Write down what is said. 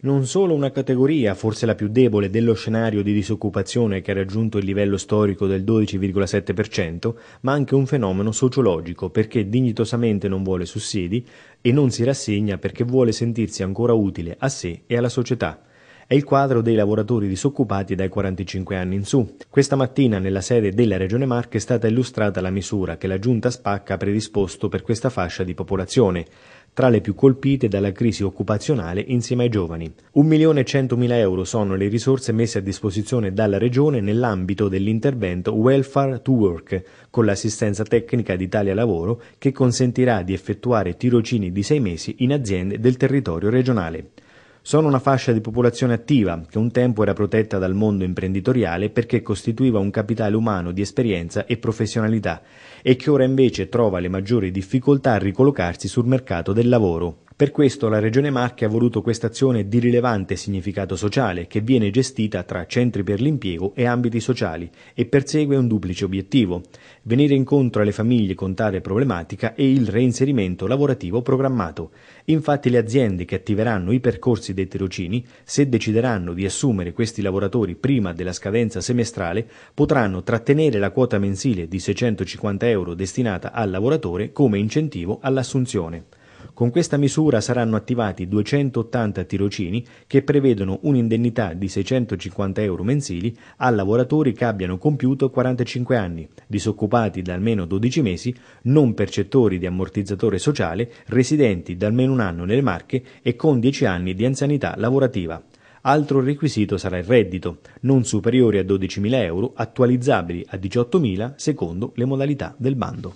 non solo una categoria, forse la più debole, dello scenario di disoccupazione che ha raggiunto il livello storico del 12,7%, ma anche un fenomeno sociologico perché dignitosamente non vuole sussidi e non si rassegna perché vuole sentirsi ancora utile a sé e alla società. È il quadro dei lavoratori disoccupati dai 45 anni in su. Questa mattina nella sede della Regione Marche è stata illustrata la misura che la Giunta Spacca ha predisposto per questa fascia di popolazione tra le più colpite dalla crisi occupazionale insieme ai giovani. 1.100.000 euro sono le risorse messe a disposizione dalla Regione nell'ambito dell'intervento Welfare to Work, con l'assistenza tecnica di Italia Lavoro, che consentirà di effettuare tirocini di sei mesi in aziende del territorio regionale. Sono una fascia di popolazione attiva, che un tempo era protetta dal mondo imprenditoriale perché costituiva un capitale umano di esperienza e professionalità e che ora invece trova le maggiori difficoltà a ricollocarsi sul mercato del lavoro. Per questo la Regione Marche ha voluto quest'azione di rilevante significato sociale che viene gestita tra centri per l'impiego e ambiti sociali e persegue un duplice obiettivo, venire incontro alle famiglie con tale problematica e il reinserimento lavorativo programmato. Infatti le aziende che attiveranno i percorsi dei tirocini, se decideranno di assumere questi lavoratori prima della scadenza semestrale, potranno trattenere la quota mensile di 650 euro destinata al lavoratore come incentivo all'assunzione. Con questa misura saranno attivati 280 tirocini che prevedono un'indennità di 650 euro mensili a lavoratori che abbiano compiuto 45 anni, disoccupati da almeno 12 mesi, non percettori di ammortizzatore sociale, residenti da almeno un anno nelle Marche e con 10 anni di anzianità lavorativa. Altro requisito sarà il reddito, non superiore a 12.000 euro, attualizzabili a 18.000 secondo le modalità del bando.